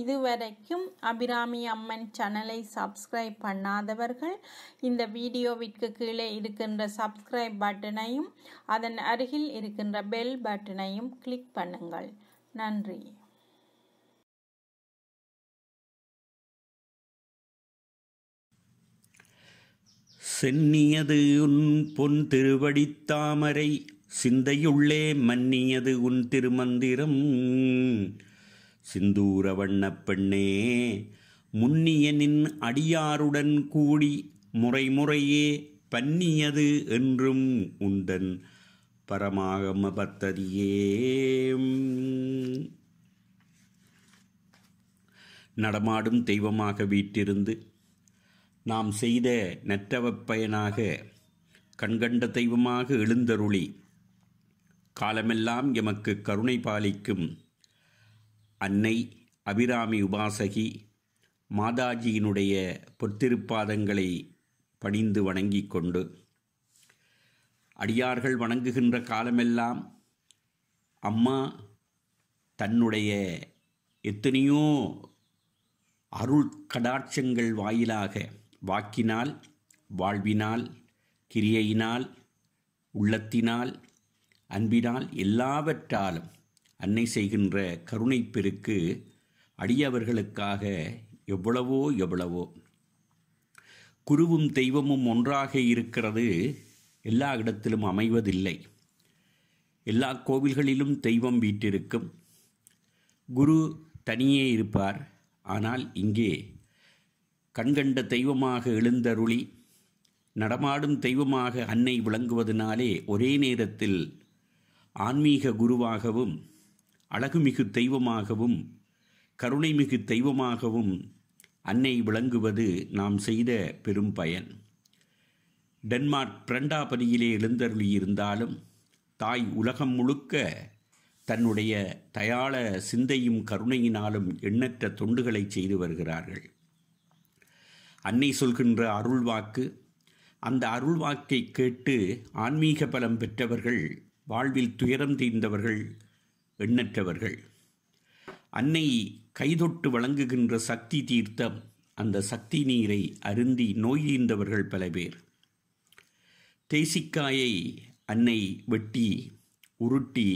இதுவரைக்கும் அபிராமி அம்மன் சேனலை சப்ஸ்கிரைப் பண்ணாதவர்கள் இந்த வீடியோவிற்கு கீழே இருக்கின்ற சப்ஸ்கிரைப் பட்டனையும் அதன் அருகில் இருக்கின்ற பெல் பட்டனையும் கிளிக் பண்ணுங்கள் நன்றி சென்னியது உன் பொன் திருவடித்தாமரை சிந்தையுள்ளே மன்னியது உன் திருமந்திரம் சிந்தூர வண்ணப் பெண்ணே முன்னியனின் அடியாருடன் கூடி முறைமுறையே பன்னியது என்றும் உண்டன் பரமாகம பத்ததியே நடமாடும் தெய்வமாக வீட்டிருந்து நாம் செய்த நற்றவப் பயனாக கண்கண்ட தெய்வமாக எழுந்தருளி காலமெல்லாம் எமக்கு கருணை பாலிக்கும் அன்னை அபிராமி உபாசகி மாதாஜியினுடைய பொத்திருப்பாதங்களை பணிந்து வணங்கிக் கொண்டு அடியார்கள் வணங்குகின்ற காலமெல்லாம் அம்மா தன்னுடைய எத்தனையோ அருள் கடாட்சங்கள் வாயிலாக வாக்கினால் வாழ்வினால் கிரியையினால் உள்ளத்தினால் அன்பினால் எல்லாவற்றாலும் அன்னை செய்கின்ற கருணைப்பெருக்கு அடியவர்களுக்காக எவ்வளவோ எவ்வளவோ குருவும் தெய்வமும் ஒன்றாக இருக்கிறது எல்லா இடத்திலும் அமைவதில்லை எல்லா கோவில்களிலும் தெய்வம் வீட்டிருக்கும் குரு தனியே இருப்பார் ஆனால் இங்கே கண்கண்ட தெய்வமாக எழுந்தருளி நடமாடும் தெய்வமாக அன்னை விளங்குவதனாலே ஒரே நேரத்தில் ஆன்மீக குருவாகவும் அழகுமிகு தெய்வமாகவும் கருணைமிகு தெய்வமாகவும் அன்னை விளங்குவது நாம் செய்த பெரும் பயன் டென்மார்க் பிரண்டாபதியிலே எழுந்தருளியிருந்தாலும் தாய் உலகம் முழுக்க தன்னுடைய தயாள சிந்தையும் கருணையினாலும் எண்ணற்ற தொண்டுகளை செய்து வருகிறார்கள் அன்னை சொல்கின்ற அருள்வாக்கு அந்த அருள்வாக்கை கேட்டு ஆன்மீக பலம் பெற்றவர்கள் வாழ்வில் துயரம் தீர்ந்தவர்கள் எண்ணற்றவர்கள் அன்னை கைதொட்டு வழங்குகின்ற சக்தி தீர்த்தம் அந்த சக்தி நீரை அருந்தி நோயீந்தவர்கள் பல பேர் தேசிக்காயை அன்னை வெட்டி உருட்டி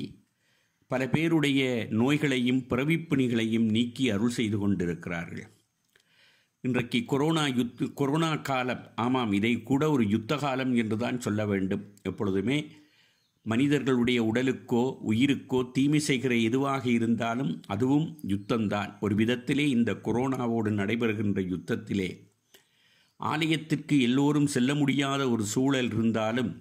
பல பேருடைய நோய்களையும் பிறவிப்பிணிகளையும் நீக்கி அருள் செய்து கொண்டிருக்கிறார்கள் இன்றைக்கு கொரோனா யுத்து கொரோனா காலம் ஆமாம் இதை கூட ஒரு யுத்த காலம் என்றுதான் சொல்ல வேண்டும் எப்பொழுதுமே மனிதர்களுடைய உடலுக்கோ உயிருக்கோ தீமை செய்கிற எதுவாக இருந்தாலும் அதுவும் யுத்தம்தான் ஒரு விதத்திலே இந்த கொரோனாவோடு நடைபெறுகின்ற யுத்தத்திலே ஆலயத்திற்கு எல்லோரும் செல்ல முடியாத ஒரு சூழல் இருந்தாலும்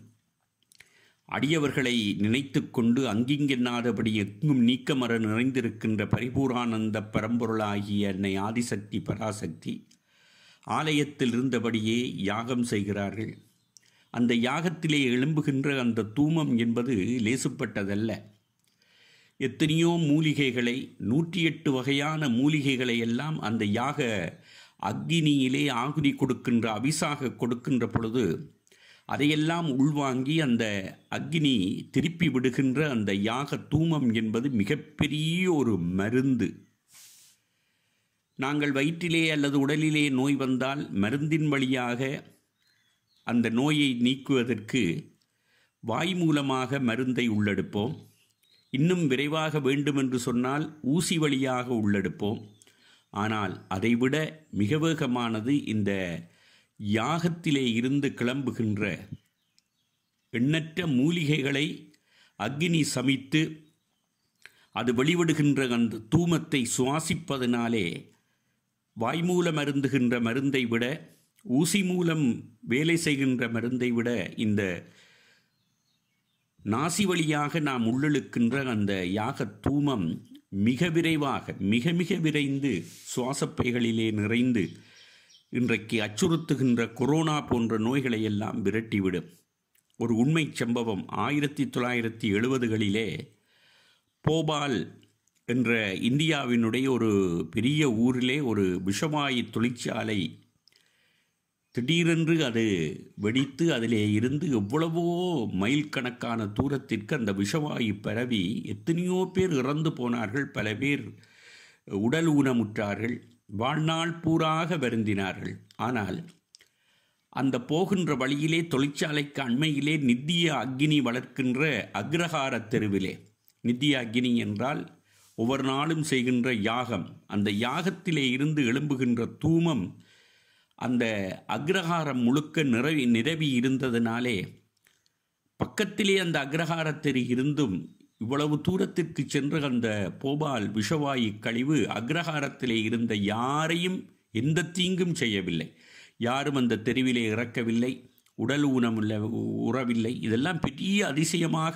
அடியவர்களை நினைத்து கொண்டு அங்கிங்கென்னாதபடி எங்கும் நீக்கமர நிறைந்திருக்கின்ற பரிபூரானந்த பரம்பொருளாகிய என்னை ஆதிசக்தி பராசக்தி ஆலயத்தில் இருந்தபடியே யாகம் செய்கிறார்கள் அந்த யாகத்திலே எழும்புகின்ற அந்த தூமம் என்பது லேசுப்பட்டதல்ல எத்தனையோ மூலிகைகளை நூற்றி எட்டு வகையான மூலிகைகளை எல்லாம் அந்த யாக அக்னியிலே ஆகுதி கொடுக்கின்ற அவிசாக கொடுக்கின்ற பொழுது அதையெல்லாம் உள்வாங்கி அந்த அக்னி திருப்பி விடுகின்ற அந்த யாக தூமம் என்பது மிகப்பெரிய ஒரு மருந்து நாங்கள் வயிற்றிலே அல்லது உடலிலே நோய் வந்தால் மருந்தின் வழியாக அந்த நோயை நீக்குவதற்கு வாய் மூலமாக மருந்தை உள்ளெடுப்போம் இன்னும் விரைவாக வேண்டுமென்று சொன்னால் ஊசி வழியாக உள்ளெடுப்போம் ஆனால் அதைவிட மிக வேகமானது இந்த யாகத்திலே இருந்து கிளம்புகின்ற எண்ணற்ற மூலிகைகளை அக்னி சமித்து அது வெளிவிடுகின்ற அந்த தூமத்தை சுவாசிப்பதனாலே வாய்மூலம் அருந்துகின்ற மருந்தை விட ஊசி மூலம் வேலை செய்கின்ற மருந்தை விட இந்த நாசி வழியாக நாம் உள்ளெழுக்கின்ற அந்த யாக தூமம் மிக விரைவாக மிக மிக விரைந்து சுவாசப்பைகளிலே நிறைந்து இன்றைக்கு அச்சுறுத்துகின்ற கொரோனா போன்ற நோய்களை எல்லாம் விரட்டிவிடும் ஒரு உண்மை சம்பவம் ஆயிரத்தி தொள்ளாயிரத்தி எழுபதுகளிலே போபால் என்ற இந்தியாவினுடைய ஒரு பெரிய ஊரிலே ஒரு விஷவாயு தொழிற்சாலை திடீரென்று அது வெடித்து அதிலே இருந்து எவ்வளவோ மைல் கணக்கான தூரத்திற்கு அந்த விஷவாயு பரவி எத்தனையோ பேர் இறந்து போனார்கள் பல பேர் உடல் ஊனமுற்றார்கள் வாழ்நாள் பூராக வருந்தினார்கள் ஆனால் அந்த போகின்ற வழியிலே தொழிற்சாலைக்கு அண்மையிலே நித்திய அக்னி வளர்க்கின்ற அக்ரஹார தெருவிலே நித்திய அக்னி என்றால் ஒவ்வொரு நாளும் செய்கின்ற யாகம் அந்த யாகத்திலே இருந்து எழும்புகின்ற தூமம் அந்த அக்ரஹாரம் முழுக்க நிறவி நிரவி இருந்ததுனாலே பக்கத்திலே அந்த அக்ரஹாரத்தில் இருந்தும் இவ்வளவு தூரத்திற்கு சென்று அந்த போபால் விஷவாயு கழிவு அக்ரஹாரத்திலே இருந்த யாரையும் எந்த தீங்கும் செய்யவில்லை யாரும் அந்த தெருவிலே இறக்கவில்லை உடல் ஊனம் இல்லை உறவில்லை இதெல்லாம் பெரிய அதிசயமாக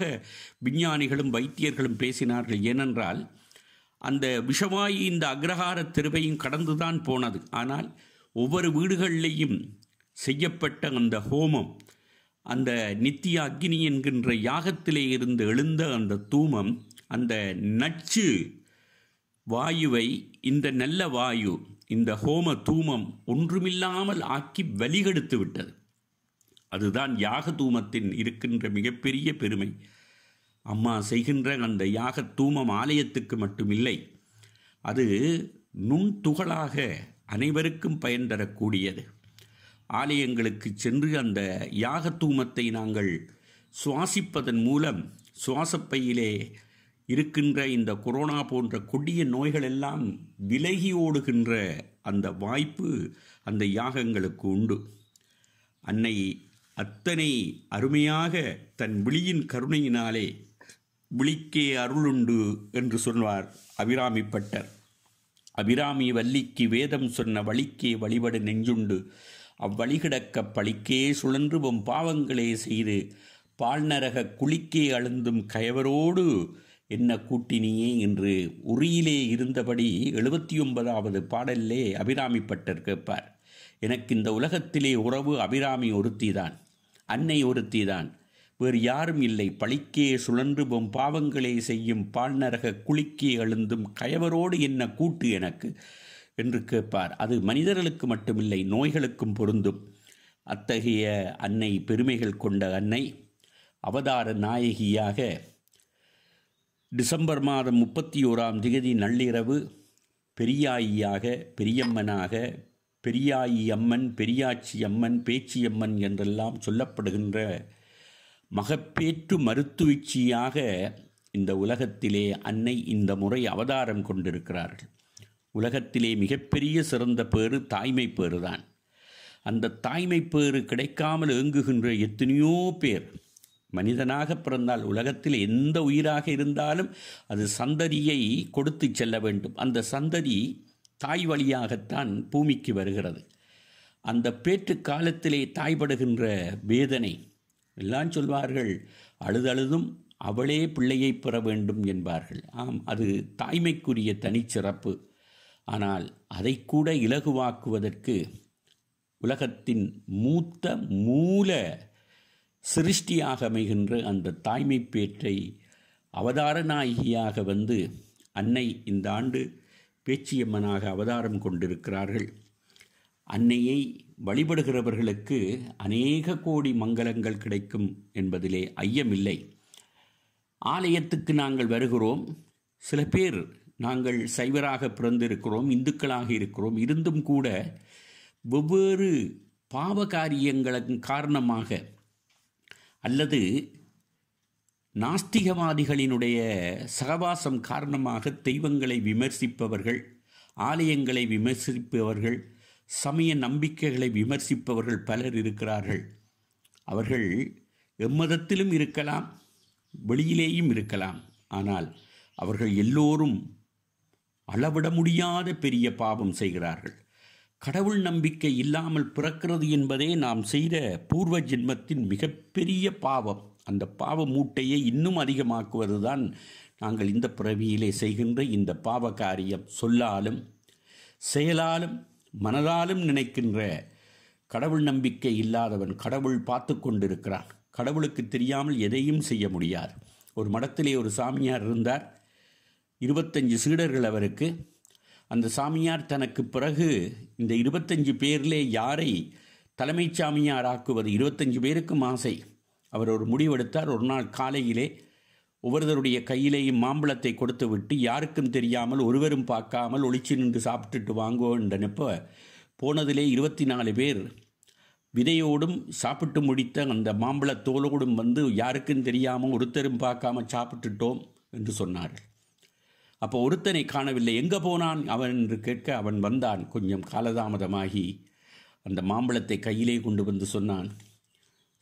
விஞ்ஞானிகளும் வைத்தியர்களும் பேசினார்கள் ஏனென்றால் அந்த விஷவாயு இந்த அக்ரஹார தெருவையும் கடந்துதான் போனது ஆனால் ஒவ்வொரு வீடுகள்லேயும் செய்யப்பட்ட அந்த ஹோமம் அந்த நித்திய அக்னி என்கின்ற யாகத்திலே இருந்து எழுந்த அந்த தூமம் அந்த நச்சு வாயுவை இந்த நல்ல வாயு இந்த ஹோம தூமம் ஒன்றுமில்லாமல் ஆக்கி வலிகெடுத்து விட்டது அதுதான் யாக தூமத்தின் இருக்கின்ற மிகப்பெரிய பெருமை அம்மா செய்கின்ற அந்த யாக தூமம் ஆலயத்துக்கு மட்டுமில்லை அது நுண்துகளாக அனைவருக்கும் பயன் தரக்கூடியது ஆலயங்களுக்கு சென்று அந்த யாக தூமத்தை நாங்கள் சுவாசிப்பதன் மூலம் சுவாசப்பையிலே இருக்கின்ற இந்த கொரோனா போன்ற கொடிய நோய்கள் எல்லாம் விலகி ஓடுகின்ற அந்த வாய்ப்பு அந்த யாகங்களுக்கு உண்டு அன்னை அத்தனை அருமையாக தன் விழியின் கருணையினாலே விழிக்கே அருளுண்டு என்று சொல்வார் அபிராமிப்பட்டர் அபிராமி வல்லிக்கு வேதம் சொன்ன வழிக்கே வழிபடு நெஞ்சுண்டு அவ்வழிகிடக்க பழிக்கே சுழன்றுவும் பாவங்களே செய்து பால்நரக குளிக்கே அழுந்தும் கயவரோடு என்ன கூட்டினியே என்று உரியிலே இருந்தபடி எழுபத்தி ஒன்பதாவது பாடலிலே அபிராமி பட்டர் கேட்பார் எனக்கு இந்த உலகத்திலே உறவு அபிராமி ஒருத்திதான் அன்னை ஒருத்திதான் வேறு யாரும் இல்லை பழிக்கே சுழன்றுபோம் பாவங்களே செய்யும் பால்நரக குளிக்கே எழுந்தும் கயவரோடு என்ன கூட்டு எனக்கு என்று கேட்பார் அது மனிதர்களுக்கு மட்டுமில்லை நோய்களுக்கும் பொருந்தும் அத்தகைய அன்னை பெருமைகள் கொண்ட அன்னை அவதார நாயகியாக டிசம்பர் மாதம் முப்பத்தி ஓராம் திகதி நள்ளிரவு பெரியாயியாக பெரியம்மனாக பெரியாயி அம்மன் பெரியாச்சி அம்மன் பேச்சியம்மன் என்றெல்லாம் சொல்லப்படுகின்ற மகப்பேற்று மருத்துவச்சியாக இந்த உலகத்திலே அன்னை இந்த முறை அவதாரம் கொண்டிருக்கிறார்கள் உலகத்திலே மிகப்பெரிய சிறந்த பேறு தாய்மை பேறு தான் அந்த தாய்மை பேறு கிடைக்காமல் ஏங்குகின்ற எத்தனையோ பேர் மனிதனாக பிறந்தால் உலகத்தில் எந்த உயிராக இருந்தாலும் அது சந்ததியை கொடுத்து செல்ல வேண்டும் அந்த சந்ததி தாய் வழியாகத்தான் பூமிக்கு வருகிறது அந்த பேற்று காலத்திலே தாய்படுகின்ற வேதனை எல்லாம் சொல்வார்கள் அழுதழுதும் அவளே பிள்ளையை பெற வேண்டும் என்பார்கள் ஆம் அது தாய்மைக்குரிய தனிச்சிறப்பு ஆனால் அதை கூட இலகுவாக்குவதற்கு உலகத்தின் மூத்த மூல சிருஷ்டியாக அமைகின்ற அந்த தாய்மை பேற்றை அவதார நாயகியாக வந்து அன்னை இந்த ஆண்டு பேச்சியம்மனாக அவதாரம் கொண்டிருக்கிறார்கள் அன்னையை வழிபடுகிறவர்களுக்கு அநேக கோடி மங்களங்கள் கிடைக்கும் என்பதிலே ஐயமில்லை ஆலயத்துக்கு நாங்கள் வருகிறோம் சில பேர் நாங்கள் சைவராக பிறந்திருக்கிறோம் இந்துக்களாக இருக்கிறோம் இருந்தும் கூட வெவ்வேறு பாவ காரியங்களின் காரணமாக அல்லது நாஸ்திகவாதிகளினுடைய சகவாசம் காரணமாக தெய்வங்களை விமர்சிப்பவர்கள் ஆலயங்களை விமர்சிப்பவர்கள் சமய நம்பிக்கைகளை விமர்சிப்பவர்கள் பலர் இருக்கிறார்கள் அவர்கள் எம்மதத்திலும் இருக்கலாம் வெளியிலேயும் இருக்கலாம் ஆனால் அவர்கள் எல்லோரும் அளவிட முடியாத பெரிய பாவம் செய்கிறார்கள் கடவுள் நம்பிக்கை இல்லாமல் பிறக்கிறது என்பதே நாம் செய்த பூர்வ ஜென்மத்தின் மிகப்பெரிய பாவம் அந்த பாவ மூட்டையை இன்னும் அதிகமாக்குவது தான் நாங்கள் இந்த பிறவியிலே செய்கின்ற இந்த பாவ காரியம் சொல்லாலும் செயலாலும் மனதாலும் நினைக்கின்ற கடவுள் நம்பிக்கை இல்லாதவன் கடவுள் பார்த்து கொண்டிருக்கிறான் கடவுளுக்கு தெரியாமல் எதையும் செய்ய முடியாது ஒரு மடத்திலே ஒரு சாமியார் இருந்தார் இருபத்தஞ்சு சீடர்கள் அவருக்கு அந்த சாமியார் தனக்கு பிறகு இந்த இருபத்தஞ்சு பேரிலே யாரை தலைமைச் சாமியார் ஆக்குவது இருபத்தஞ்சு பேருக்கும் ஆசை அவர் ஒரு முடிவெடுத்தார் ஒரு நாள் காலையிலே ஒவ்வொருவருடைய கையிலேயும் மாம்பழத்தை கொடுத்துவிட்டு யாருக்கும் தெரியாமல் ஒருவரும் பார்க்காமல் ஒளிச்சு நின்று சாப்பிட்டுட்டு வாங்குவோன்றனப்போ போனதிலே இருபத்தி நாலு பேர் விதையோடும் சாப்பிட்டு முடித்த அந்த மாம்பழத்தோலோடும் வந்து யாருக்கும் தெரியாமல் ஒருத்தரும் பார்க்காம சாப்பிட்டுட்டோம் என்று சொன்னார்கள் அப்போ ஒருத்தனை காணவில்லை எங்கே போனான் அவன் என்று கேட்க அவன் வந்தான் கொஞ்சம் காலதாமதமாகி அந்த மாம்பழத்தை கையிலே கொண்டு வந்து சொன்னான்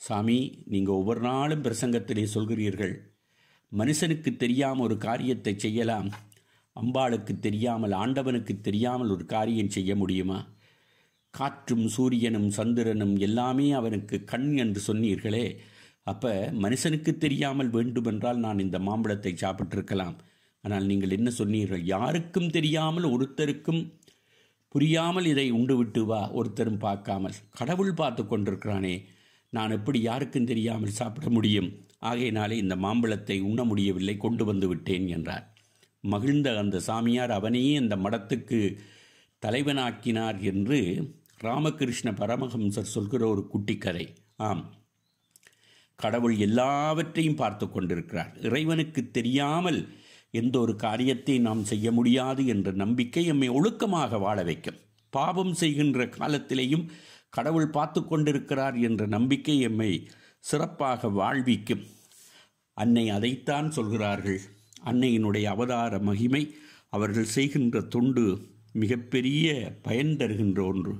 சாமி நீங்கள் ஒவ்வொரு நாளும் பிரசங்கத்திலே சொல்கிறீர்கள் மனுஷனுக்கு தெரியாமல் ஒரு காரியத்தை செய்யலாம் அம்பாளுக்கு தெரியாமல் ஆண்டவனுக்கு தெரியாமல் ஒரு காரியம் செய்ய முடியுமா காற்றும் சூரியனும் சந்திரனும் எல்லாமே அவனுக்கு கண் என்று சொன்னீர்களே அப்போ மனுஷனுக்கு தெரியாமல் வேண்டுமென்றால் நான் இந்த மாம்பழத்தை சாப்பிட்டிருக்கலாம் ஆனால் நீங்கள் என்ன சொன்னீர்கள் யாருக்கும் தெரியாமல் ஒருத்தருக்கும் புரியாமல் இதை உண்டு விட்டு வா ஒருத்தரும் பார்க்காமல் கடவுள் பார்த்து கொண்டிருக்கிறானே நான் எப்படி யாருக்கும் தெரியாமல் சாப்பிட முடியும் ஆகையினாலே இந்த மாம்பழத்தை உண்ண முடியவில்லை கொண்டு வந்து விட்டேன் என்றார் மகிழ்ந்த அந்த சாமியார் அவனையே அந்த மடத்துக்கு தலைவனாக்கினார் என்று ராமகிருஷ்ண பரமஹம்சர் சொல்கிற ஒரு கதை ஆம் கடவுள் எல்லாவற்றையும் பார்த்து கொண்டிருக்கிறார் இறைவனுக்கு தெரியாமல் எந்த ஒரு காரியத்தை நாம் செய்ய முடியாது என்ற நம்பிக்கை எம்மை ஒழுக்கமாக வாழ வைக்கும் பாவம் செய்கின்ற காலத்திலேயும் கடவுள் பார்த்து கொண்டிருக்கிறார் என்ற நம்பிக்கை எம்மை சிறப்பாக வாழ்விக்கும் அன்னை அதைத்தான் சொல்கிறார்கள் அன்னையினுடைய அவதார மகிமை அவர்கள் செய்கின்ற தொண்டு மிகப்பெரிய பயன் தருகின்ற ஒன்று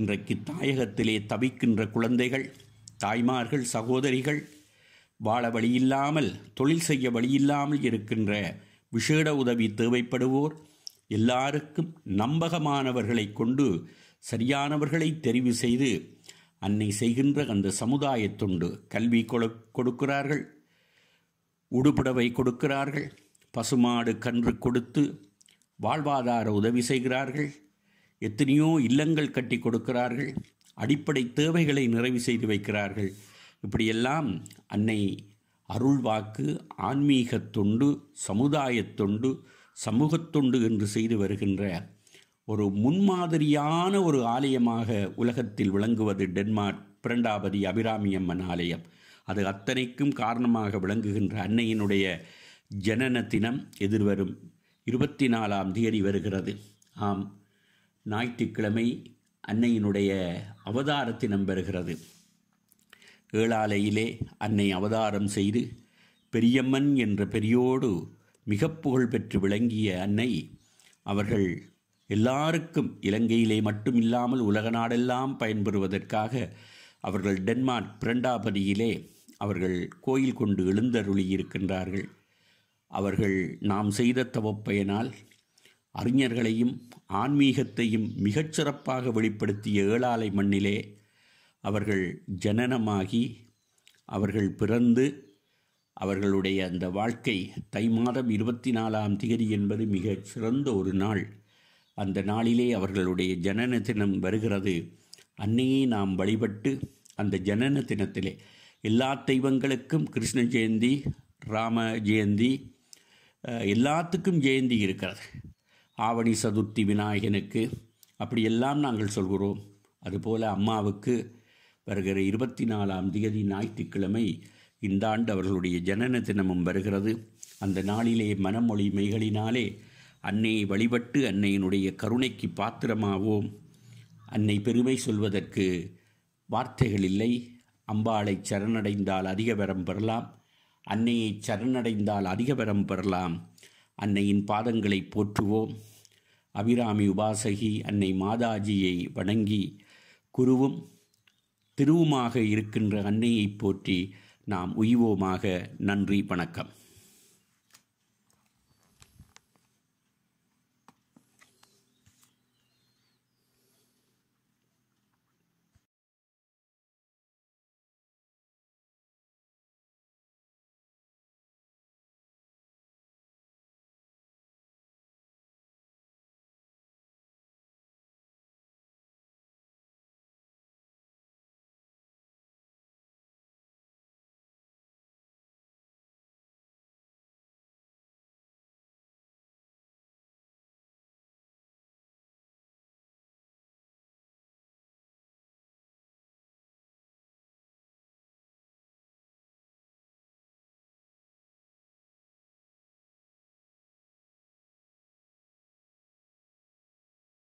இன்றைக்கு தாயகத்திலே தவிக்கின்ற குழந்தைகள் தாய்மார்கள் சகோதரிகள் வாழ வழியில்லாமல் தொழில் செய்ய வழியில்லாமல் இருக்கின்ற விஷேட உதவி தேவைப்படுவோர் எல்லாருக்கும் நம்பகமானவர்களை கொண்டு சரியானவர்களை தெரிவு செய்து அன்னை செய்கின்ற அந்த சமுதாயத்துண்டு கல்வி கொடு கொடுக்கிறார்கள் உடுப்புடவை கொடுக்கிறார்கள் பசுமாடு கன்று கொடுத்து வாழ்வாதார உதவி செய்கிறார்கள் எத்தனையோ இல்லங்கள் கட்டி கொடுக்கிறார்கள் அடிப்படை தேவைகளை நிறைவு செய்து வைக்கிறார்கள் இப்படியெல்லாம் அன்னை அருள்வாக்கு ஆன்மீக தொண்டு சமுதாயத்தொண்டு சமூகத்தொண்டு என்று செய்து வருகின்ற ஒரு முன்மாதிரியான ஒரு ஆலயமாக உலகத்தில் விளங்குவது டென்மார்க் பிரண்டாபதி அபிராமியம்மன் ஆலயம் அது அத்தனைக்கும் காரணமாக விளங்குகின்ற அன்னையினுடைய ஜனன தினம் எதிர்வரும் இருபத்தி நாலாம் தேதி வருகிறது ஆம் ஞாயிற்றுக்கிழமை அன்னையினுடைய அவதார தினம் வருகிறது ஏழாலையிலே அன்னை அவதாரம் செய்து பெரியம்மன் என்ற பெரியோடு மிக புகழ் பெற்று விளங்கிய அன்னை அவர்கள் எல்லாருக்கும் இலங்கையிலே மட்டும் இல்லாமல் உலக நாடெல்லாம் பயன்பெறுவதற்காக அவர்கள் டென்மார்க் பிரண்டாபதியிலே அவர்கள் கோயில் கொண்டு எழுந்தருளியிருக்கின்றார்கள் அவர்கள் நாம் செய்த தவப்பயனால் அறிஞர்களையும் ஆன்மீகத்தையும் மிகச்சிறப்பாக வெளிப்படுத்திய ஏழாலை மண்ணிலே அவர்கள் ஜனனமாகி அவர்கள் பிறந்து அவர்களுடைய அந்த வாழ்க்கை தை மாதம் இருபத்தி நாலாம் திகதி என்பது மிக சிறந்த ஒரு நாள் அந்த நாளிலே அவர்களுடைய ஜனன தினம் வருகிறது அன்னையே நாம் வழிபட்டு அந்த ஜனன தினத்திலே எல்லா தெய்வங்களுக்கும் கிருஷ்ண ஜெயந்தி ராம ஜெயந்தி எல்லாத்துக்கும் ஜெயந்தி இருக்கிறது ஆவணி சதுர்த்தி விநாயகனுக்கு அப்படியெல்லாம் நாங்கள் சொல்கிறோம் அதுபோல் அம்மாவுக்கு வருகிற இருபத்தி நாலாம் தேதி ஞாயிற்றுக்கிழமை இந்த ஆண்டு அவர்களுடைய ஜனன தினமும் வருகிறது அந்த நாளிலே மனமொழி மெய்களினாலே அன்னையை வழிபட்டு அன்னையினுடைய கருணைக்கு பாத்திரமாவோம் அன்னை பெருமை சொல்வதற்கு வார்த்தைகள் இல்லை அம்பாளை சரணடைந்தால் அதிக பெறம் பெறலாம் அன்னையை சரணடைந்தால் அதிக வரம் பெறலாம் அன்னையின் பாதங்களை போற்றுவோம் அபிராமி உபாசகி அன்னை மாதாஜியை வணங்கி குருவும் திருவுமாக இருக்கின்ற அன்னையை போற்றி நாம் உய்வோமாக நன்றி வணக்கம்